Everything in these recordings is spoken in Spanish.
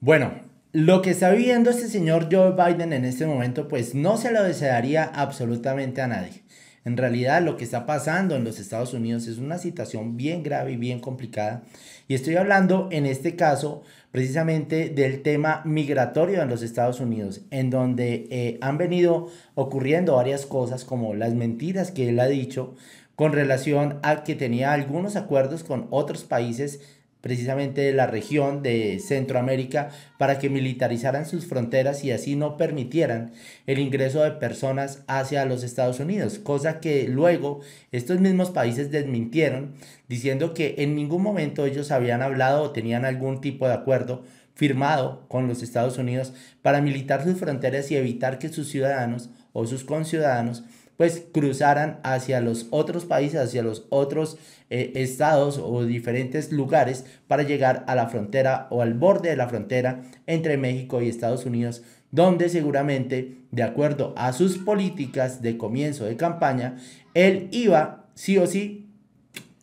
Bueno, lo que está viviendo este señor Joe Biden en este momento, pues no se lo desearía absolutamente a nadie. En realidad lo que está pasando en los Estados Unidos es una situación bien grave y bien complicada. Y estoy hablando en este caso precisamente del tema migratorio en los Estados Unidos, en donde eh, han venido ocurriendo varias cosas como las mentiras que él ha dicho con relación a que tenía algunos acuerdos con otros países precisamente de la región de Centroamérica para que militarizaran sus fronteras y así no permitieran el ingreso de personas hacia los Estados Unidos, cosa que luego estos mismos países desmintieron diciendo que en ningún momento ellos habían hablado o tenían algún tipo de acuerdo firmado con los Estados Unidos para militar sus fronteras y evitar que sus ciudadanos o sus conciudadanos pues cruzaran hacia los otros países, hacia los otros eh, estados o diferentes lugares para llegar a la frontera o al borde de la frontera entre México y Estados Unidos, donde seguramente, de acuerdo a sus políticas de comienzo de campaña, él iba sí o sí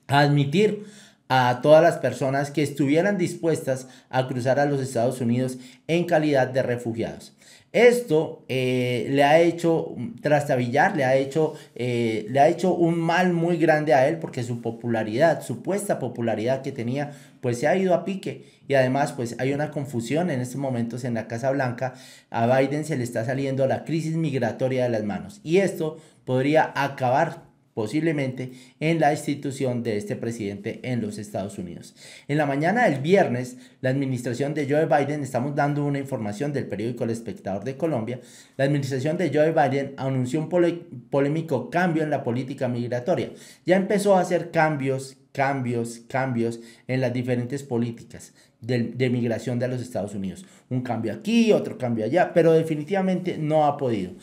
a admitir a todas las personas que estuvieran dispuestas a cruzar a los Estados Unidos en calidad de refugiados. Esto eh, le ha hecho trastabillar, le ha hecho, eh, le ha hecho un mal muy grande a él porque su popularidad, supuesta popularidad que tenía, pues se ha ido a pique. Y además, pues hay una confusión en estos momentos en la Casa Blanca. A Biden se le está saliendo la crisis migratoria de las manos. Y esto podría acabar posiblemente en la institución de este presidente en los Estados Unidos. En la mañana del viernes, la administración de Joe Biden, estamos dando una información del periódico El Espectador de Colombia, la administración de Joe Biden anunció un polémico cambio en la política migratoria. Ya empezó a hacer cambios, cambios, cambios en las diferentes políticas de, migración de los Estados Unidos. Un cambio aquí, otro cambio allá, pero definitivamente no ha podido.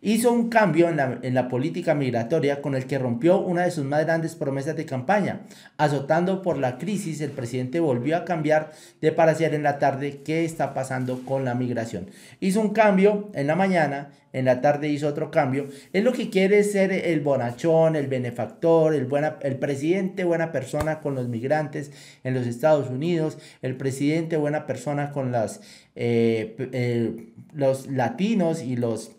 Hizo un cambio en la, política migratoria con el que rompió una de sus más grandes promesas de campaña. Azotando por la crisis, el presidente volvió a cambiar de parecer en la tarde qué está pasando con la migración. Hizo un cambio en la mañana, en la tarde hizo otro cambio. Es lo que quiere ser el bonachón, el benefactor, el, buena, el presidente buena persona con los migrantes en los Estados Unidos, el presidente, buena persona con las, eh, eh, los latinos y los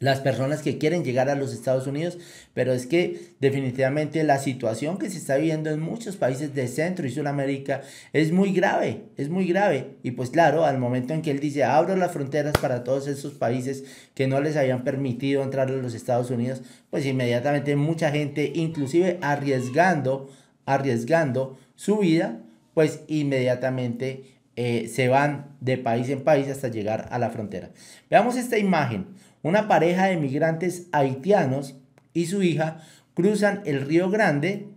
las personas que quieren llegar a los Estados Unidos, pero es que definitivamente la situación que se está viviendo en muchos países de Centro y Sudamérica es muy grave, es muy grave. Y pues claro, al momento en que él dice, abro las fronteras para todos esos países que no les habían permitido entrar a los Estados Unidos, pues inmediatamente mucha gente, inclusive arriesgando, arriesgando su vida pues inmediatamente eh, se van de país en país hasta llegar a la frontera. Veamos esta imagen. Una pareja de migrantes haitianos y su hija cruzan el Río Grande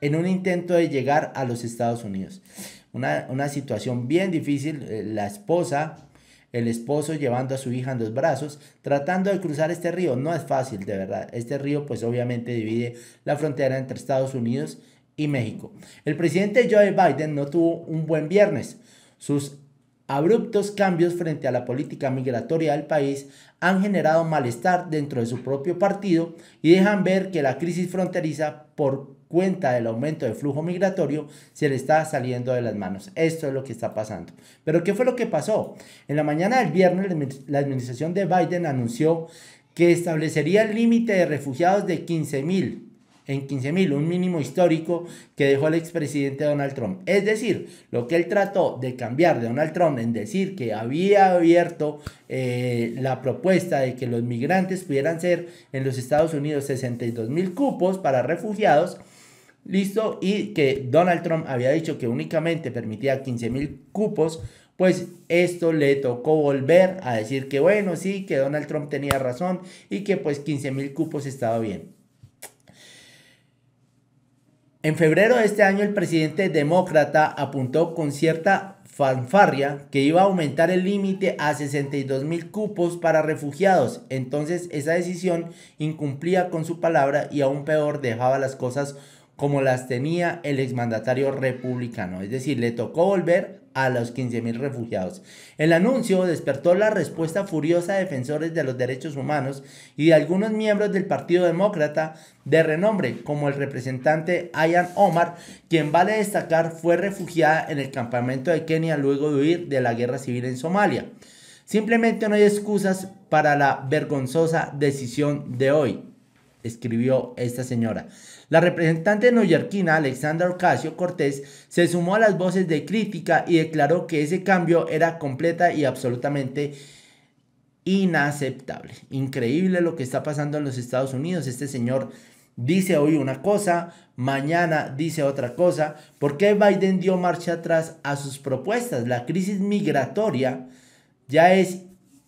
en un intento de llegar a los Estados Unidos. Una, situación bien difícil. Eh, la esposa el esposo llevando a su hija en los brazos, tratando de cruzar este río. No es fácil, de verdad. Este río pues obviamente divide la frontera entre Estados Unidos México. El presidente Joe Biden no tuvo un buen viernes. Sus abruptos cambios frente a la política migratoria del país han generado malestar dentro de su propio partido y dejan ver que la crisis fronteriza por cuenta del aumento del flujo migratorio se le está saliendo de las manos. Esto es lo que está pasando. Pero ¿qué fue lo que pasó? En la mañana del viernes la administración de Biden anunció que establecería el límite de refugiados de 15 mil en 15 mil, un mínimo histórico que dejó el expresidente Donald Trump. Es decir, lo que él trató de cambiar de Donald Trump en decir que había abierto eh, la propuesta de que los migrantes pudieran ser en los Estados Unidos 62 mil cupos para refugiados, listo, y que Donald Trump había dicho que únicamente permitía 15 mil cupos pues esto le tocó volver a decir que bueno, sí, que Donald Trump tenía razón y que pues 15 mil cupos estaba bien. En febrero de este año el presidente demócrata apuntó con cierta fanfarria que iba a aumentar el límite a 62 mil cupos para refugiados. Entonces esa decisión incumplía con su palabra y aún peor dejaba las cosas como las tenía el exmandatario republicano. Es decir, le tocó volver a los 15.000 refugiados. El anuncio despertó la respuesta furiosa de defensores de los derechos humanos y de algunos miembros del Partido Demócrata de renombre, como el representante Ayan Omar, quien vale destacar fue refugiada en el campamento de Kenia luego de huir de la guerra civil en Somalia. Simplemente no hay excusas para la vergonzosa decisión de hoy escribió esta señora. La representante neoyorquina Alexandra Ocasio Cortés se sumó a las voces de crítica y declaró que ese cambio era completa y absolutamente inaceptable. Increíble lo que está pasando en los Estados Unidos. Este señor dice hoy una cosa, mañana dice otra cosa. ¿Por qué Biden dio marcha atrás a sus propuestas? La crisis migratoria ya es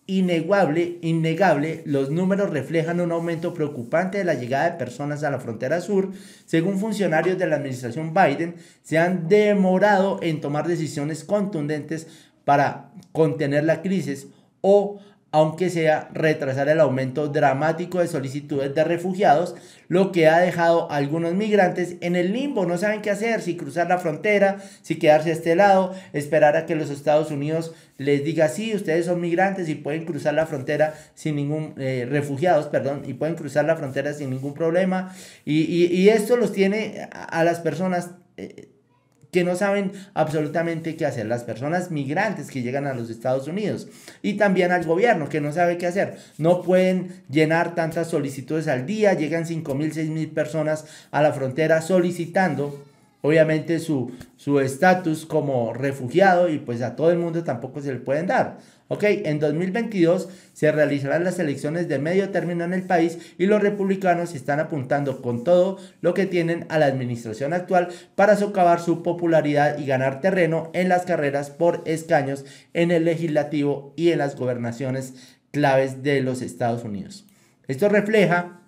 Inegable, innegable, los números reflejan un aumento preocupante de la llegada de personas a la frontera sur. Según funcionarios de la administración Biden, se han demorado en tomar decisiones contundentes para contener la crisis o aunque sea retrasar el aumento dramático de solicitudes de refugiados, lo que ha dejado a algunos migrantes en el limbo, no saben qué hacer, si cruzar la frontera, si quedarse a este lado, esperar a que los Estados Unidos les diga, sí, ustedes son migrantes y pueden cruzar la frontera sin ningún, eh, refugiados, perdón, y pueden cruzar la frontera sin ningún problema. Y, esto los tiene a, las personas eh, que no saben absolutamente qué hacer, las personas migrantes que llegan a los Estados Unidos y también al gobierno que no sabe qué hacer. No pueden llenar tantas solicitudes al día, llegan 5.000, 6.000 personas a la frontera solicitando obviamente su estatus como refugiado y pues a todo el mundo tampoco se le pueden dar. Ok, en 2022 se realizarán las elecciones de medio término en el país y los republicanos están apuntando con todo lo que tienen a la administración actual para socavar su popularidad y ganar terreno en las carreras por escaños en el legislativo y en las gobernaciones claves de los Estados Unidos. Esto refleja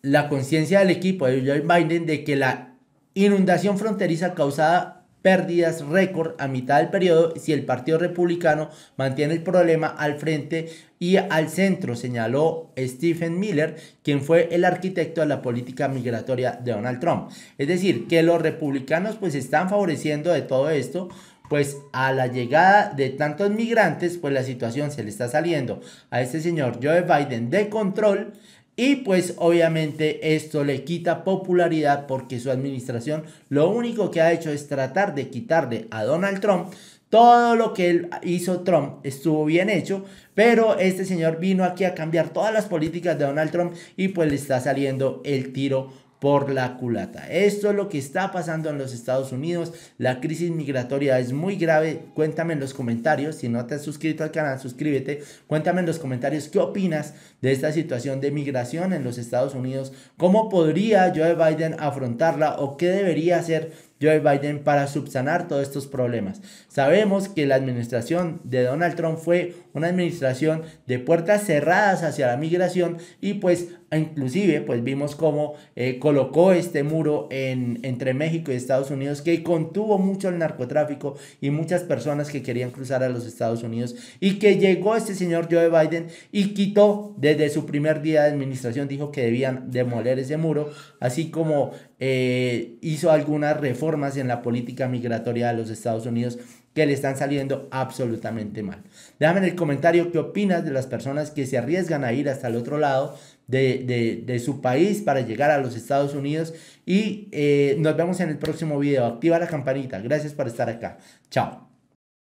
la conciencia del equipo de Joe Biden de que la inundación fronteriza causada pérdidas récord a mitad del periodo si el Partido Republicano mantiene el problema al frente y al centro, señaló Stephen Miller, quien fue el arquitecto de la política migratoria de Donald Trump. Es decir, que los republicanos pues están favoreciendo de todo esto, pues a la llegada de tantos migrantes, pues la situación se le está saliendo a este señor Joe Biden de control y pues obviamente esto le quita popularidad porque su administración lo único que ha hecho es tratar de quitarle a Donald Trump todo lo que él hizo Trump estuvo bien hecho, pero este señor vino aquí a cambiar todas las políticas de Donald Trump y pues le está saliendo el tiro por la culata. Esto es lo que está pasando en los Estados Unidos. La crisis migratoria es muy grave. Cuéntame en los comentarios. Si no te has suscrito al canal, suscríbete. Cuéntame en los comentarios qué opinas de esta situación de migración en los Estados Unidos. ¿Cómo podría Joe Biden afrontarla o qué debería hacer Joe Biden para subsanar todos estos problemas. Sabemos que la administración de Donald Trump fue una administración de puertas cerradas hacia la migración y pues e inclusive pues vimos cómo eh, colocó este muro en, entre México y Estados Unidos que contuvo mucho el narcotráfico y muchas personas que querían cruzar a los Estados Unidos y que llegó este señor Joe Biden y quitó desde su primer día de administración, dijo que debían demoler ese muro, así como eh, hizo algunas reformas en la política migratoria de los Estados Unidos que le están saliendo absolutamente mal. Déjame en el comentario qué opinas de las personas que se arriesgan a ir hasta el otro lado de, su país para llegar a los Estados Unidos. Y eh, nos vemos en el próximo video. Activa la campanita. Gracias por estar acá. Chao.